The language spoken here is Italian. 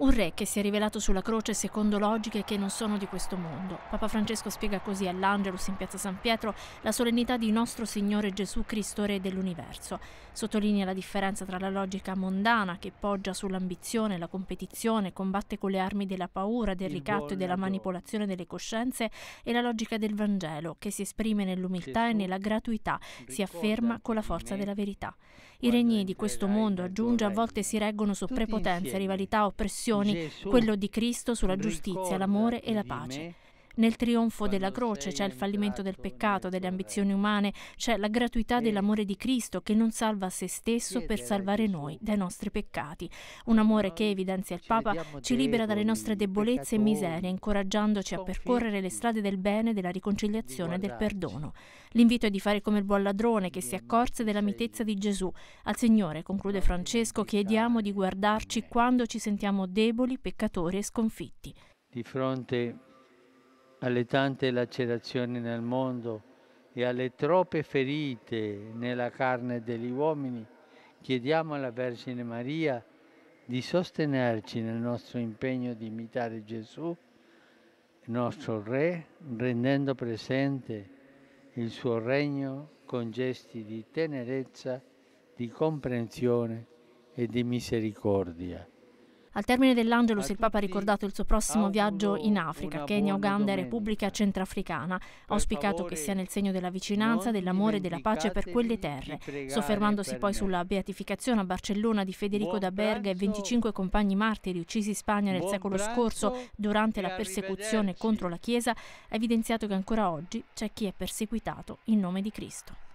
Un re che si è rivelato sulla croce secondo logiche che non sono di questo mondo. Papa Francesco spiega così all'Angelus in piazza San Pietro la solennità di nostro Signore Gesù Cristo, Re dell'universo. Sottolinea la differenza tra la logica mondana, che poggia sull'ambizione, la competizione, combatte con le armi della paura, del ricatto e della manipolazione delle coscienze, e la logica del Vangelo, che si esprime nell'umiltà e nella gratuità, si afferma con la forza della verità. I regni di questo mondo, aggiunge, a volte si reggono su prepotenze, rivalità, oppressione istruzioni, quello di Cristo sulla giustizia, l'amore e la pace. Nel trionfo della croce c'è il fallimento del peccato, delle ambizioni umane, c'è la gratuità dell'amore di Cristo che non salva se stesso per salvare noi dai nostri peccati. Un amore che, evidenzia il Papa, ci libera dalle nostre debolezze e miserie, incoraggiandoci a percorrere le strade del bene, della riconciliazione e del perdono. L'invito è di fare come il buon ladrone che si accorse della mitezza di Gesù. Al Signore, conclude Francesco, chiediamo di guardarci eh. quando ci sentiamo deboli, peccatori e sconfitti. Di fronte alle tante lacerazioni nel mondo e alle troppe ferite nella carne degli uomini, chiediamo alla Vergine Maria di sostenerci nel nostro impegno di imitare Gesù, nostro Re, rendendo presente il suo regno con gesti di tenerezza, di comprensione e di misericordia. Al termine dell'Angelus il Papa ha ricordato il suo prossimo viaggio in Africa, Kenya, Uganda e Repubblica Centrafricana. Ha auspicato che sia nel segno della vicinanza, dell'amore e della pace per quelle terre, soffermandosi poi sulla beatificazione a Barcellona di Federico da Berga e 25 compagni martiri uccisi in Spagna nel secolo scorso durante la persecuzione contro la Chiesa, ha evidenziato che ancora oggi c'è chi è perseguitato in nome di Cristo.